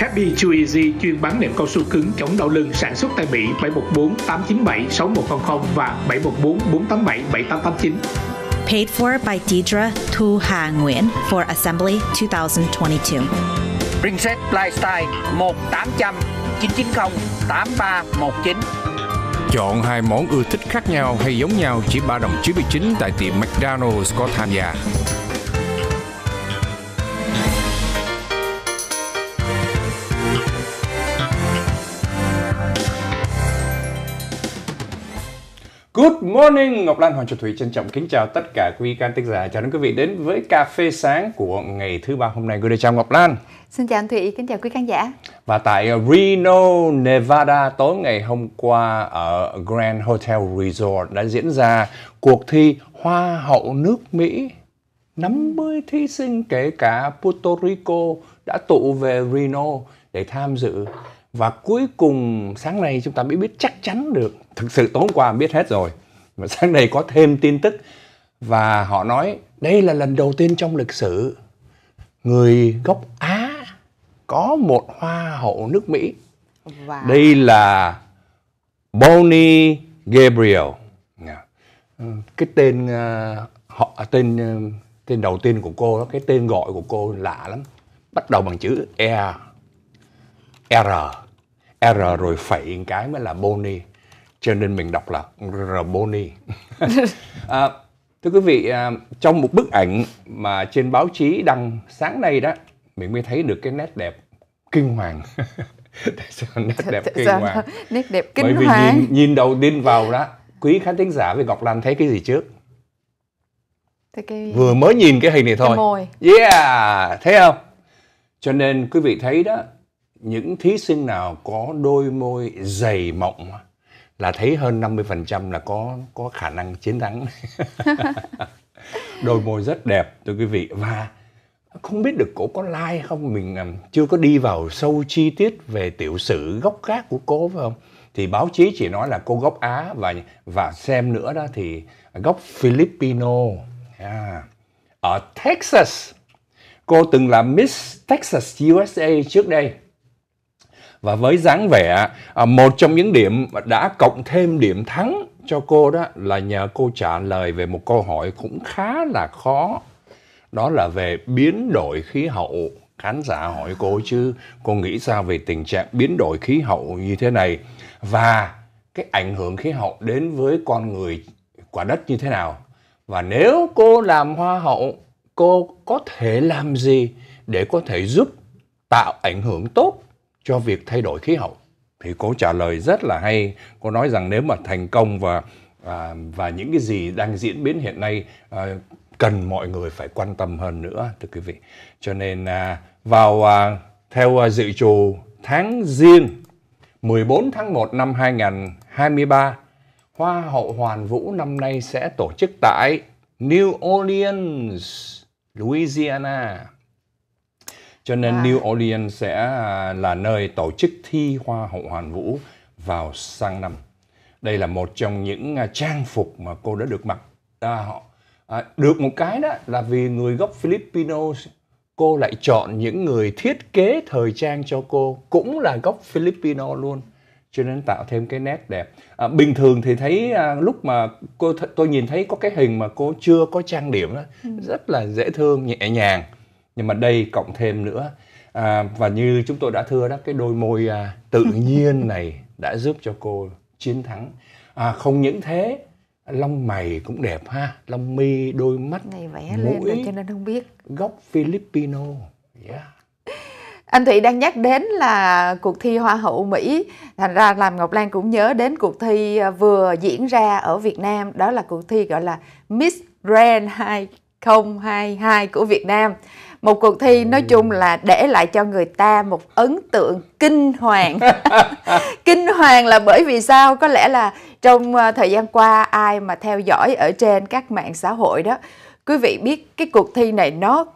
Happy Chew Easy chuyên bán nệm cao su cứng chống đau lưng sản xuất tại Mỹ 714 897 6100 và 714 487 7889. Paid for by Deidre Thu Hà Nguyễn for Assembly 2022. Princess Lifestyle 1800 990 8319. Chọn hai món ưa thích khác nhau hay giống nhau chỉ 3 đồng 99 tại tiệm McDonald's có tham gia. Good morning, Ngọc Lan Hoàng Trục Thủy trân trọng kính chào tất cả quý khán thính giả. Chào đón quý vị đến với cà phê sáng của ngày thứ ba hôm nay. Gửi đây chào Ngọc Lan. Xin chào anh Thủy, kính chào quý khán giả. Và tại uh, Reno, Nevada tối ngày hôm qua ở Grand Hotel Resort đã diễn ra cuộc thi Hoa hậu nước Mỹ. 50 thí sinh kể cả Puerto Rico đã tụ về Reno để tham dự và cuối cùng sáng nay chúng ta mới biết chắc chắn được thực sự tối qua biết hết rồi mà sáng nay có thêm tin tức và họ nói đây là lần đầu tiên trong lịch sử người gốc Á có một hoa hậu nước Mỹ wow. đây là Bonnie Gabriel cái tên ờ, họ tên ờ, tên đầu tiên của cô đó cái tên gọi của cô lạ lắm bắt đầu bằng chữ E R R rồi phẩy cái mới là Boni cho nên mình đọc là R Boni à, thưa quý vị à, trong một bức ảnh mà trên báo chí đăng sáng nay đó mình mới thấy được cái nét đẹp kinh hoàng tại sao nét đẹp kinh hoàng nét đẹp kinh bởi vì nhìn nhìn đầu tiên vào đó quý khán thính giả với ngọc lan thấy cái gì trước thấy cái... vừa mới nhìn cái hình này thôi cái môi. yeah thấy không cho nên quý vị thấy đó những thí sinh nào có đôi môi dày mọng là thấy hơn 50% là có có khả năng chiến thắng. đôi môi rất đẹp thưa quý vị và không biết được cổ có like không mình à, chưa có đi vào sâu chi tiết về tiểu sử gốc gác của cô phải không thì báo chí chỉ nói là cô gốc Á và và xem nữa đó thì gốc Filipino yeah. À, ở Texas cô từng là Miss Texas USA trước đây và với dáng vẻ à, một trong những điểm đã cộng thêm điểm thắng cho cô đó là nhờ cô trả lời về một câu hỏi cũng khá là khó đó là về biến đổi khí hậu khán giả hỏi cô chứ cô nghĩ sao về tình trạng biến đổi khí hậu như thế này và cái ảnh hưởng khí hậu đến với con người quả đất như thế nào và nếu cô làm hoa hậu cô có thể làm gì để có thể giúp tạo ảnh hưởng tốt cho việc thay đổi khí hậu thì cô trả lời rất là hay cô nói rằng nếu mà thành công và à, và những cái gì đang diễn biến hiện nay à, cần mọi người phải quan tâm hơn nữa thưa quý vị cho nên à, vào à, theo à, dự trù tháng riêng 14 tháng 1 năm 2023 Hoa hậu Hoàn Vũ năm nay sẽ tổ chức tại New Orleans, Louisiana cho nên à. New Orleans sẽ à, là nơi tổ chức thi hoa hậu hoàn vũ vào sang năm. Đây là một trong những à, trang phục mà cô đã được mặc. À, họ à, được một cái đó là vì người gốc Filipino cô lại chọn những người thiết kế thời trang cho cô cũng là gốc Filipino luôn cho nên tạo thêm cái nét đẹp à, bình thường thì thấy à, lúc mà cô th- tôi nhìn thấy có cái hình mà cô chưa có trang điểm đó, ừ. rất là dễ thương nhẹ nhàng nhưng mà đây cộng thêm nữa à, và như chúng tôi đã thưa đó cái đôi môi à, tự nhiên này đã giúp cho cô chiến thắng à, không những thế lông mày cũng đẹp ha lông mi đôi mắt này vẽ mũi, lên cho nên không biết gốc Filipino yeah. Anh Thụy đang nhắc đến là cuộc thi Hoa hậu Mỹ, thành ra làm Ngọc Lan cũng nhớ đến cuộc thi à, vừa diễn ra ở Việt Nam, đó là cuộc thi gọi là Miss Grand 2022 của Việt Nam một cuộc thi nói ừ. chung là để lại cho người ta một ấn tượng kinh hoàng kinh hoàng là bởi vì sao có lẽ là trong ờ, thời gian qua ai mà theo dõi ở trên các mạng xã hội đó quý vị biết cái cuộc thi này nó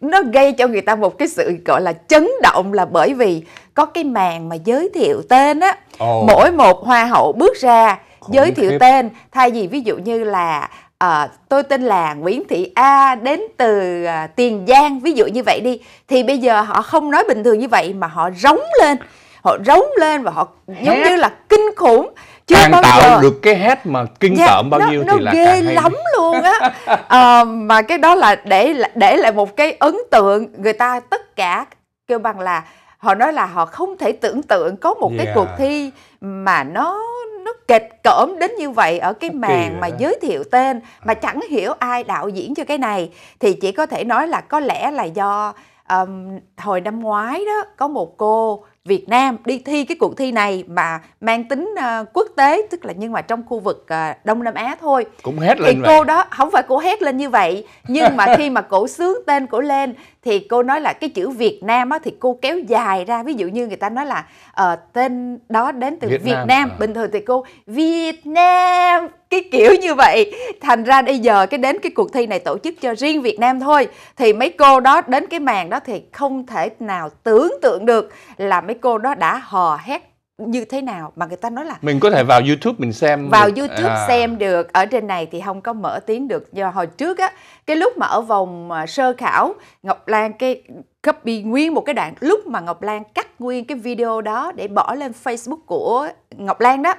nó gây cho người ta một cái sự gọi là chấn động là bởi vì có cái màn mà giới thiệu tên á oh. mỗi một hoa hậu bước ra Khủng giới thiệu khiếp. tên thay vì ví dụ như là à, tôi tên là Nguyễn Thị A đến từ à, Tiền Giang ví dụ như vậy đi thì bây giờ họ không nói bình thường như vậy mà họ rống lên họ rống lên và họ giống như là kinh khủng chưa bao tạo giờ. được cái hét mà kinh dạ, tởm bao nó, nhiêu nó thì là ghê càng hay lắm luôn á à, mà cái đó là để để lại một cái ấn tượng người ta tất cả kêu bằng là họ nói là họ không thể tưởng tượng có một yeah. cái dạ. cuộc thi mà nó nó kịch cỡm đến như vậy ở cái màn mà giới thiệu tên mà ờ. chẳng hiểu ai đạo diễn cho cái này thì chỉ có thể nói là có lẽ là do um, hồi năm ngoái đó có một cô Việt Nam đi thi cái cuộc thi này mà mang tính uh, quốc tế tức là nhưng mà trong khu vực uh, Đông Nam Á thôi cũng hét lên thì vậy. cô đó không phải cô hét lên như vậy nhưng mà khi mà cổ sướng tên cổ lên thì cô nói là cái chữ Việt Nam á, thì cô kéo dài ra ví dụ như người ta nói là uh, tên đó đến từ Việt, Việt Nam, Nam. À. bình thường thì cô Việt Nam cái kiểu như vậy thành ra bây giờ cái đến cái cuộc thi này tổ chức cho riêng Việt Nam thôi thì mấy cô đó đến cái màn đó thì không thể nào tưởng tượng được là mấy cô đó đã hò hét như thế nào mà người ta nói là mình có thể vào YouTube mình xem vào được. YouTube à. xem được ở trên này thì không có mở tiếng được do hồi trước á cái lúc mà ở vòng à, sơ khảo Ngọc Lan cái copy nguyên một cái đoạn lúc mà Ngọc Lan cắt nguyên cái video đó để bỏ lên Facebook của Ngọc Lan đó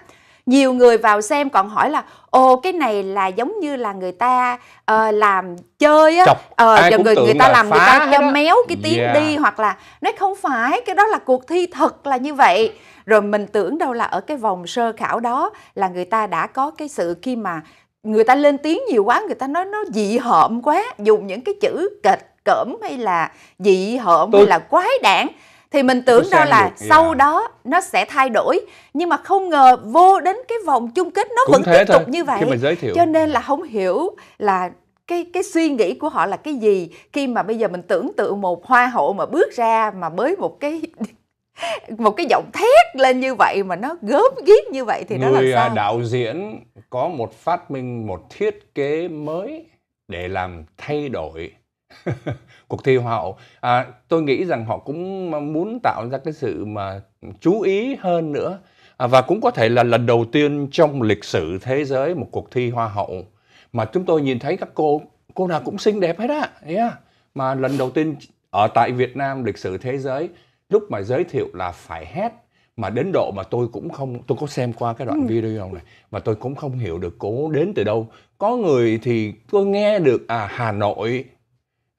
nhiều người vào xem còn hỏi là ồ cái này là giống như là người ta uh, làm chơi á uh, người người ta là làm người ta cho méo cái tiếng yeah. đi hoặc là nó không phải cái đó là cuộc thi thật là như vậy rồi mình tưởng đâu là ở cái vòng sơ khảo đó là người ta đã có cái sự khi mà người ta lên tiếng nhiều quá người ta nói nó dị hợm quá dùng những cái chữ kịch cỡm hay là dị hợm tôi... hay là quái đản thì mình tưởng đâu là được, sau đó nó sẽ thay đổi nhưng mà không ngờ vô đến cái vòng chung kết nó Cũng vẫn tiếp thôi, tục như vậy cho nên là không hiểu là cái cái suy nghĩ của họ là cái gì khi mà bây giờ mình tưởng tượng một hoa hậu mà bước ra mà với một cái một cái giọng thét lên như vậy mà nó gớm ghiếc như vậy thì Người đó là à, sao? đạo diễn có một phát minh một thiết kế mới để làm thay đổi cuộc thi hoa hậu à, tôi nghĩ rằng họ cũng muốn tạo ra cái sự mà chú ý hơn nữa à, và cũng có thể là lần đầu tiên trong lịch sử thế giới một cuộc thi hoa hậu mà chúng tôi nhìn thấy các cô cô nào cũng xinh đẹp hết á yeah. mà lần đầu tiên ở tại Việt Nam lịch sử thế giới lúc mà giới thiệu là phải hét mà đến độ mà tôi cũng không tôi có xem qua cái đoạn ừ. video này mà tôi cũng không hiểu được cô đến từ đâu có người thì tôi nghe được à Hà Nội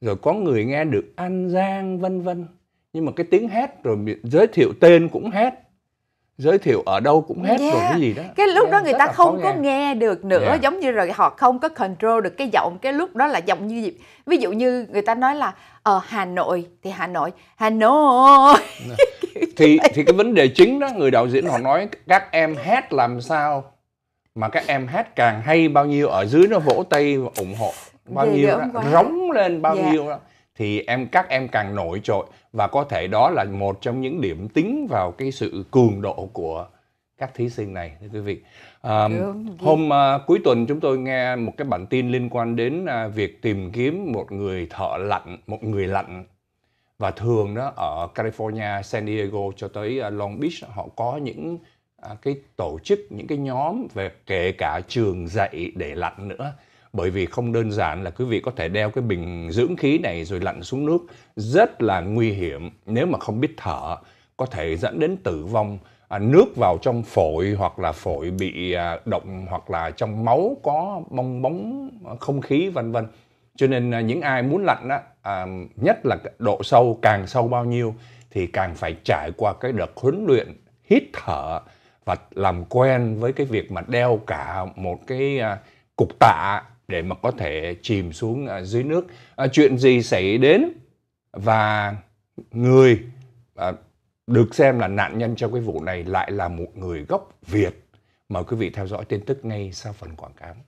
rồi có người nghe được An Giang vân vân nhưng mà cái tiếng hát rồi giới thiệu tên cũng hát giới thiệu ở đâu cũng hết yeah. rồi cái gì đó cái lúc yeah, đó người ta không có nghe. nghe được nữa yeah. Dạ. giống như rồi họ không có control được cái giọng cái lúc đó là giọng như gì ví dụ như người ta nói là ở ờ, hà nội thì hà nội hà nội dạ. thì thì cái vấn đề chính đó người đạo diễn họ dạ. nói các em hát làm sao mà các em hát càng hay bao nhiêu ở dưới nó vỗ tay và ủng hộ bao Vậy nhiêu đó, rống lên bao dạ. nhiêu đó thì em các em càng nổi trội và có thể đó là một trong những điểm tính vào cái sự cường độ của các thí sinh này thưa quý vị à, hôm uh, cuối tuần chúng tôi nghe một cái bản tin liên quan đến uh, việc tìm kiếm một người thợ lạnh một người lạnh và thường đó ở California San Diego cho tới uh, Long Beach họ có những uh, cái tổ chức những cái nhóm về kể cả trường dạy để lạnh nữa bởi vì không đơn giản là quý vị có thể đeo cái bình dưỡng khí này rồi lặn xuống nước rất là nguy hiểm nếu mà không biết thở có thể dẫn đến tử vong à, nước vào trong phổi hoặc là phổi bị à, động hoặc là trong máu có bong bóng không khí vân vân cho nên à, những ai muốn lặn á, à, nhất là độ sâu càng sâu bao nhiêu thì càng phải trải qua cái đợt huấn luyện hít thở và làm quen với cái việc mà đeo cả một cái à, cục tạ để mà có thể chìm xuống à, dưới nước à, chuyện gì xảy đến và người à, được xem là nạn nhân trong cái vụ này lại là một người gốc Việt mời quý vị theo dõi tin tức ngay sau phần quảng cáo